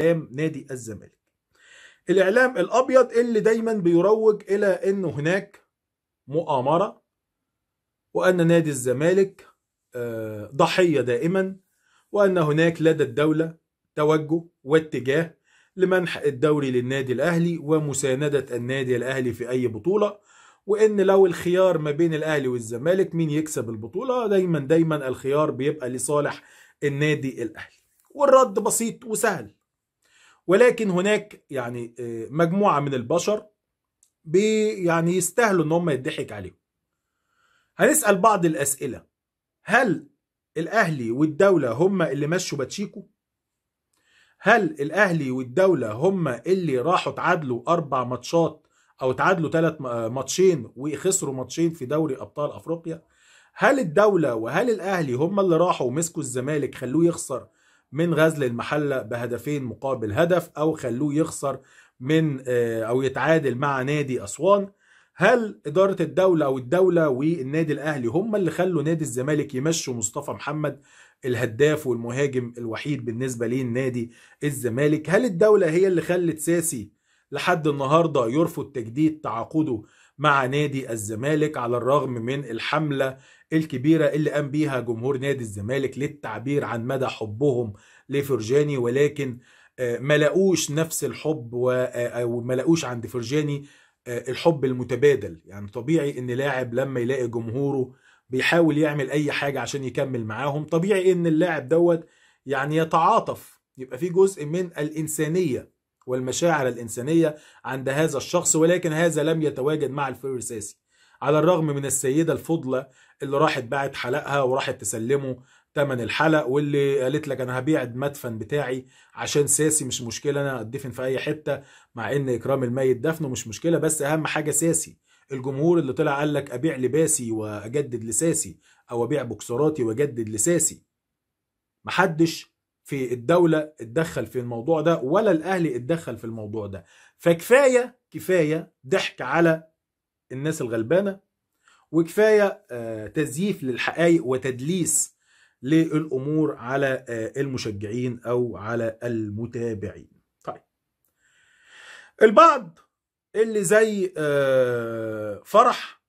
اعلام نادي الزمالك الاعلام الابيض اللي دايما بيروج الى انه هناك مؤامره وان نادي الزمالك آه، ضحيه دائما وان هناك لدى الدوله توجه واتجاه لمنح الدوري للنادي الاهلي ومسانده النادي الاهلي في اي بطوله وان لو الخيار ما بين الاهلي والزمالك مين يكسب البطوله دايما دايما الخيار بيبقى لصالح النادي الاهلي والرد بسيط وسهل ولكن هناك يعني آه، مجموعة من البشر بي يعني يستاهلوا ان هم يضحك عليهم هنسأل بعض الأسئلة هل الأهلي والدولة هم اللي مشوا باتشيكو؟ هل الأهلي والدولة هم اللي راحوا تعادلوا أربع ماتشات أو تعادلوا ثلاث آه، ماتشين وخسروا ماتشين في دوري أبطال أفريقيا؟ هل الدولة وهل الأهلي هم اللي راحوا ومسكوا الزمالك خلوه يخسر من غزل المحله بهدفين مقابل هدف او خلوه يخسر من آه، او يتعادل مع نادي اسوان هل إدارة الدولة أو الدولة والنادي الأهلي هم اللي خلوا نادي الزمالك يمشوا مصطفى محمد الهداف والمهاجم الوحيد بالنسبة ليه الزمالك هل الدولة هي اللي خلت ساسي لحد النهاردة يرفض تجديد تعاقده مع نادي الزمالك على الرغم من الحملة الكبيرة اللي قام بيها جمهور نادي الزمالك للتعبير عن مدى حبهم لفرجاني ولكن آه، ما لقوش نفس الحب آه، آه، وما لقوش عند فرجاني الحب المتبادل يعني طبيعي ان لاعب لما يلاقي جمهوره بيحاول يعمل اي حاجه عشان يكمل معاهم طبيعي ان اللاعب دوت يعني يتعاطف يبقى في جزء من الانسانيه والمشاعر الإنسانية عند هذا الشخص ولكن هذا لم يتواجد مع الفيلم على الرغم من السيدة الفضلة اللي راحت باعت حلقها وراحت تسلمه تمن الحلق واللي قالت لك انا هبيع المدفن بتاعي عشان ساسي مش مشكله انا ادفن في اي حته مع ان اكرام الميت دفنه مش مشكله بس اهم حاجه ساسي الجمهور اللي طلع قال لك ابيع لباسي واجدد لساسي او ابيع بوكسراتي واجدد لساسي محدش في الدولة اتدخل في الموضوع ده ولا الأهلي اتدخل في الموضوع ده فكفاية كفاية ضحك على الناس الغلبانة وكفاية آه، تزييف للحقائق وتدليس للأمور على آه، المشجعين أو على المتابعين طيب البعض اللي زي آه، فرح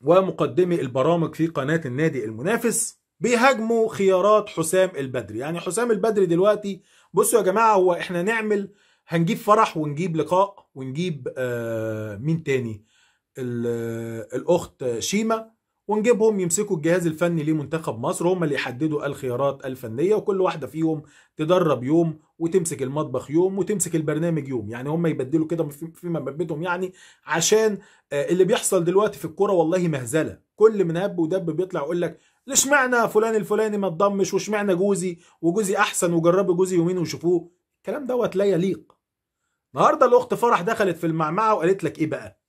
ومقدمي البرامج في قناة النادي المنافس بيهاجموا خيارات حسام البدري يعني حسام البدري دلوقتي بصوا يا جماعه هو احنا نعمل هنجيب فرح ونجيب لقاء ونجيب آه مين تاني الاخت شيما ونجيبهم يمسكوا الجهاز الفني لمنتخب مصر هم اللي يحددوا الخيارات الفنيه وكل واحده فيهم تدرب يوم وتمسك المطبخ يوم وتمسك البرنامج يوم يعني هم يبدلوا كده فيما بينهم يعني عشان آه، اللي بيحصل دلوقتي في الكوره والله مهزله كل من هب ودب بيطلع يقول لك ليش معنى فلان الفلاني ما اتضمش وش معنى جوزي وجوزي احسن وجربوا جوزي يومين وشوفوه الكلام دوت لا يليق النهارده الاخت فرح دخلت في المعمعه وقالت لك ايه بقى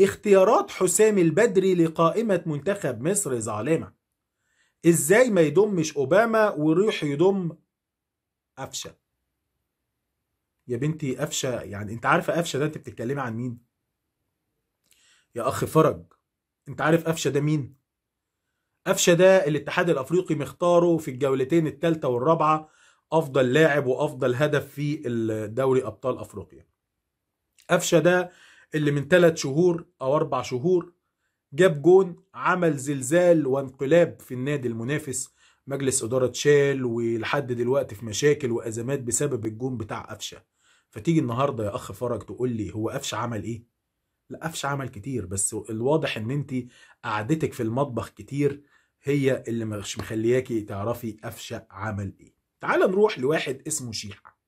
اختيارات حسام البدري لقائمه منتخب مصر ظالمه ازاي ما يضمش اوباما ويروح يضم قفشه يا بنتي قفشه يعني انت عارفه قفشه ده انت بتتكلمي عن مين يا اخ فرج انت عارف قفشه ده مين ده الاتحاد الأفريقي مختاره في الجولتين الثالثة والرابعة أفضل لاعب وأفضل هدف في الدوري أبطال أفريقيا ده اللي من ثلاث شهور أو أربع شهور جاب جون عمل زلزال وانقلاب في النادي المنافس مجلس إدارة شال ولحد دلوقتي في مشاكل وأزمات بسبب الجون بتاع قفشة فتيجي النهاردة يا أخ فرج تقول لي هو قفشة عمل إيه؟ لا قفش عمل كتير بس الواضح ان انت قعدتك في المطبخ كتير هي اللي مش مخلياكي تعرفي قفشه عمل ايه تعال نروح لواحد اسمه شيحة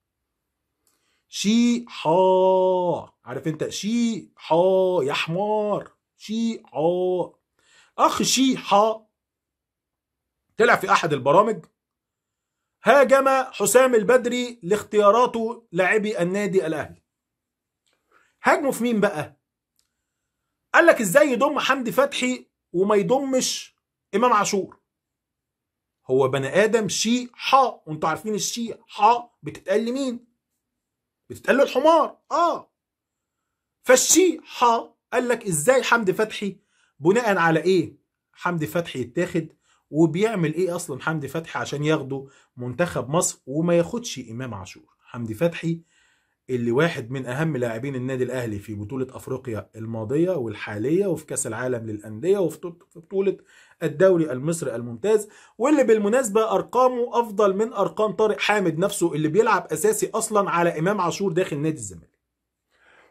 حا عارف انت حا يا حمار حا اخ حا طلع في احد البرامج هاجم حسام البدري لاختياراته لاعبي النادي الاهلي هاجمه في مين بقى قال لك ازاي يضم حمدي فتحي وما يضمش امام عاشور هو بني ادم شيء حاء وانتوا عارفين الشيء حاء بتتقال لمين بتتقال للحمار اه فالشيء حاء قال لك ازاي حمدي فتحي بناء على ايه حمدي فتحي يتاخد وبيعمل ايه اصلا حمدي فتحي عشان ياخده منتخب مصر وما ياخدش امام عاشور حمدي فتحي اللي واحد من اهم لاعبين النادي الاهلي في بطوله افريقيا الماضيه والحاليه وفي كاس العالم للانديه وفي بطوله الدوري المصري الممتاز واللي بالمناسبه ارقامه افضل من ارقام طارق حامد نفسه اللي بيلعب اساسي اصلا على امام عاشور داخل نادي الزمالك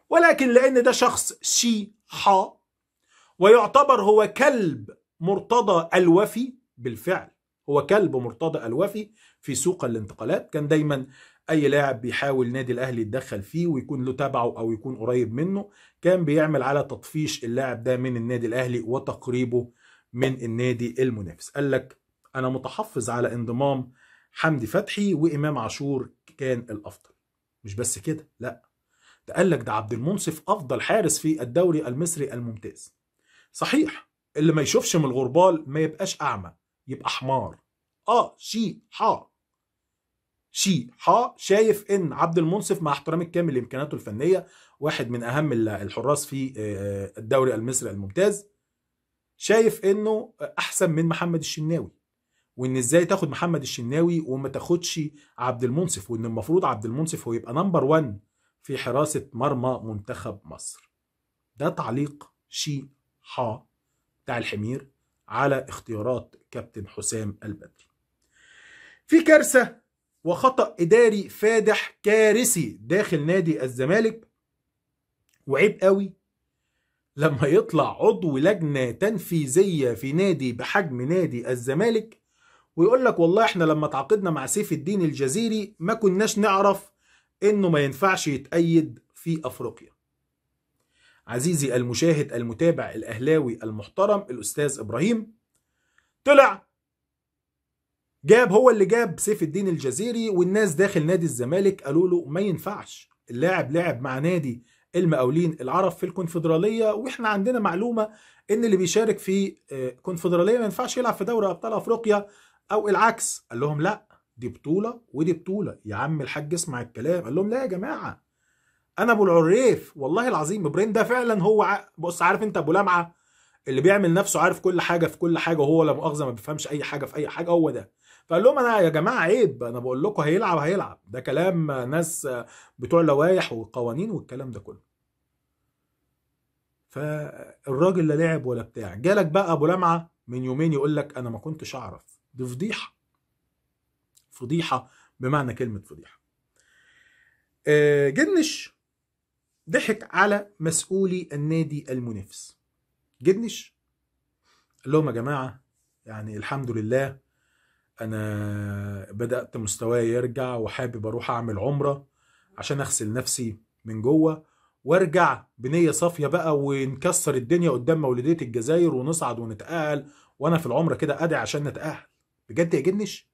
ولكن لان ده شخص شي حا ويعتبر هو كلب مرتضى الوفي بالفعل هو كلب مرتضى الوفي في سوق الانتقالات كان دايما اي لاعب بيحاول نادي الاهلي يتدخل فيه ويكون له تبعه او يكون قريب منه كان بيعمل على تطفيش اللاعب ده من النادي الاهلي وتقريبه من النادي المنافس قال لك انا متحفظ على انضمام حمدي فتحي وامام عاشور كان الافضل مش بس كده لا ده قال لك ده عبد المنصف افضل حارس في الدوري المصري الممتاز صحيح اللي ما يشوفش من الغربال ما يبقاش اعمى يبقى حمار اه شيء حار شي ح شايف ان عبد المنصف مع احترامي الكامل لامكاناته الفنيه واحد من اهم الحراس في آه، الدوري المصري الممتاز شايف انه احسن من محمد الشناوي وان ازاي تاخد محمد الشناوي وما تاخدش عبد المنصف وان المفروض عبد المنصف هو يبقى نمبر 1 في حراسه مرمى منتخب مصر ده تعليق شي ح بتاع الحمير على اختيارات كابتن حسام البدري في كارثه وخطأ إداري فادح كارثي داخل نادي الزمالك وعيب قوي لما يطلع عضو لجنة تنفيذية في نادي بحجم نادي الزمالك ويقول لك والله احنا لما تعاقدنا مع سيف الدين الجزيري ما كناش نعرف انه ما ينفعش يتأيد في افريقيا عزيزي المشاهد المتابع الاهلاوي المحترم الاستاذ ابراهيم طلع جاب هو اللي جاب سيف الدين الجزيري والناس داخل نادي الزمالك قالوا له ما ينفعش اللاعب لعب مع نادي المقاولين العرب في الكونفدراليه واحنا عندنا معلومه ان اللي بيشارك في آه، كونفدراليه ما ينفعش يلعب في دوري ابطال افريقيا او العكس قال لهم لا دي بطوله ودي بطوله يا عم الحاج اسمع الكلام قال لهم لا يا جماعه انا ابو العريف والله العظيم برين ده فعلا هو ع... بص عارف انت ابو لمعه اللي بيعمل نفسه عارف كل حاجه في كل حاجه وهو لا مؤاخذه ما بيفهمش اي حاجه في اي حاجه هو ده فقال لهم انا يا جماعه عيب انا بقول لكم هيلعب هيلعب ده كلام ناس بتوع لوائح وقوانين والكلام ده كله فالراجل لا لعب ولا بتاع جالك بقى ابو لمعه من يومين يقول لك انا ما كنتش اعرف دي فضيحه فضيحه بمعنى كلمه فضيحه آه، جنش ضحك على مسؤولي النادي المنافس جنش قال لهم يا جماعه يعني الحمد لله انا بدات مستواي يرجع وحابب اروح اعمل عمره عشان اغسل نفسي من جوه وارجع بنيه صافيه بقى ونكسر الدنيا قدام مولديه الجزائر ونصعد ونتاهل وانا في العمره كده ادعي عشان نتاهل بجد يا جنش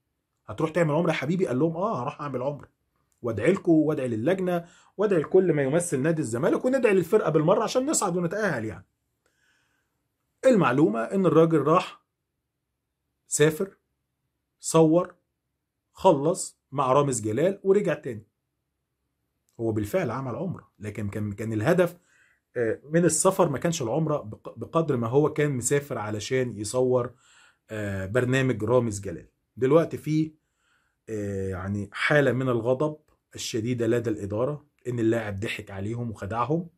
هتروح تعمل عمره يا حبيبي قال لهم اه هروح اعمل عمره وادعي لكم وادعي للجنه وادعي لكل ما يمثل نادي الزمالك وندعي للفرقه بالمره عشان نصعد ونتاهل يعني المعلومه ان الراجل راح سافر صور خلص مع رامز جلال ورجع تاني هو بالفعل عمل عمره لكن كان كان الهدف آه، من السفر ما كانش العمره بقدر ما هو كان مسافر علشان يصور آه، برنامج رامز جلال دلوقتي في آه، يعني حاله من الغضب الشديده لدى الاداره ان اللاعب ضحك عليهم وخدعهم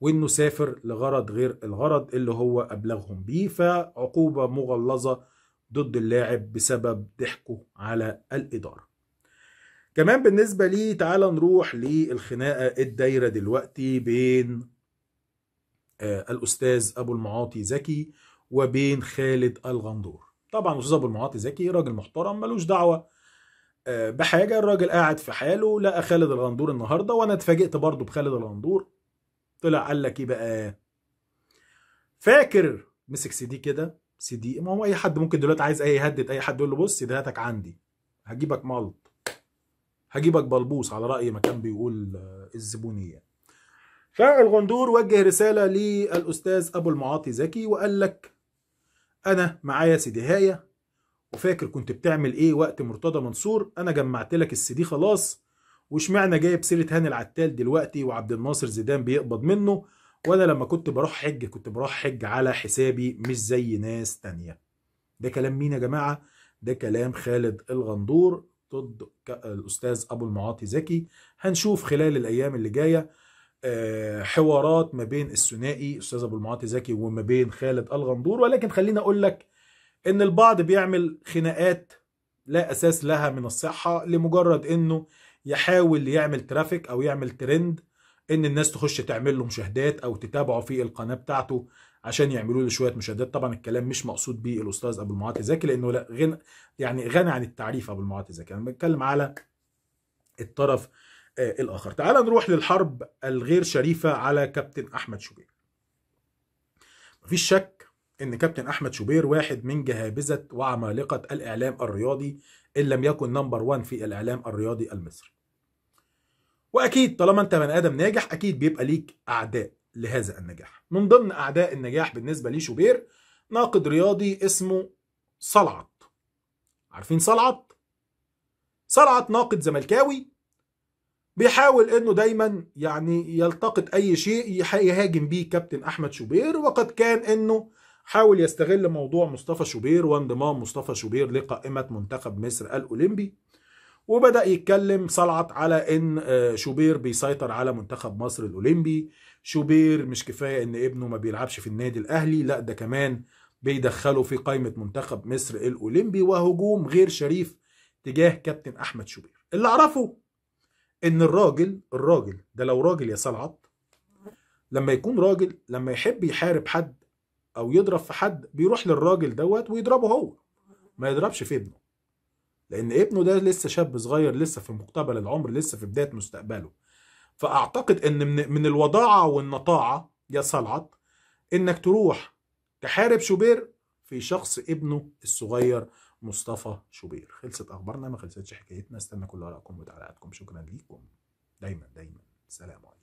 وانه سافر لغرض غير الغرض اللي هو ابلغهم بيه فعقوبه مغلظه ضد اللاعب بسبب ضحكه على الإدارة كمان بالنسبة لي تعال نروح للخناقة الدايرة دلوقتي بين آه، الأستاذ أبو المعاطي زكي وبين خالد الغندور طبعا الأستاذ أبو المعاطي زكي راجل محترم ملوش دعوة آه، بحاجة الراجل قاعد في حاله لقى خالد الغندور النهاردة وأنا اتفاجئت برضه بخالد الغندور طلع قال لك إيه بقى فاكر مسك سي دي كده سي دي ما هو اي حد ممكن دلوقتي عايز اي يهدد اي حد يقول له بص سيداتك عندي هجيبك ملط هجيبك بلبوس على راي ما كان بيقول آه، الزبونيه فالغندور وجه رساله للاستاذ ابو المعاطي زكي وقال لك انا معايا سيدي هايه وفاكر كنت بتعمل ايه وقت مرتضى منصور انا جمعت لك السيدي خلاص واشمعنى جايب سيره هاني العتال دلوقتي وعبد الناصر زيدان بيقبض منه وانا لما كنت بروح حج كنت بروح حج على حسابي مش زي ناس تانية ده كلام مين يا جماعه ده كلام خالد الغندور ضد الاستاذ ابو المعاطي زكي هنشوف خلال الايام اللي جايه آه، حوارات ما بين الثنائي استاذ ابو المعاطي زكي وما بين خالد الغندور ولكن خليني اقول لك ان البعض بيعمل خناقات لا اساس لها من الصحه لمجرد انه يحاول يعمل ترافيك او يعمل ترند ان الناس تخش تعمل له مشاهدات او تتابعه في القناه بتاعته عشان يعملوا له شويه مشاهدات طبعا الكلام مش مقصود بيه الاستاذ ابو المعاطي زكي لانه لا غنى يعني غني عن التعريف ابو المعاطي زكي انا بتكلم على الطرف آه الاخر تعال نروح للحرب الغير شريفه على كابتن احمد شوبير مفيش شك ان كابتن احمد شوبير واحد من جهابذه وعمالقه الاعلام الرياضي ان لم يكن نمبر 1 في الاعلام الرياضي المصري واكيد طالما انت بني ادم ناجح اكيد بيبقى ليك اعداء لهذا النجاح من ضمن اعداء النجاح بالنسبه لي شوبير ناقد رياضي اسمه صلعت عارفين صلعت صلعت ناقد زملكاوي بيحاول انه دايما يعني يلتقط اي شيء يهاجم بيه كابتن احمد شوبير وقد كان انه حاول يستغل موضوع مصطفى شوبير وانضمام مصطفى شوبير لقائمه منتخب مصر الاولمبي وبدأ يتكلم صلعت على ان آه، شوبير بيسيطر على منتخب مصر الاولمبي شوبير مش كفاية ان ابنه ما بيلعبش في النادي الاهلي لا ده كمان بيدخله في قائمة منتخب مصر الاولمبي وهجوم غير شريف تجاه كابتن احمد شوبير اللي اعرفه ان الراجل الراجل ده لو راجل يا صلعت لما يكون راجل لما يحب يحارب حد او يضرب في حد بيروح للراجل دوت ويضربه هو ما يضربش في ابنه لان ابنه ده لسه شاب صغير لسه في مقتبل العمر لسه في بدايه مستقبله فاعتقد ان من, من الوضاعه والنطاعه يا صلعت انك تروح تحارب شوبير في شخص ابنه الصغير مصطفى شوبير خلصت اخبارنا ما خلصتش حكايتنا استنى كل ارائكم وتعليقاتكم شكرا ليكم دايما دايما سلام عليكم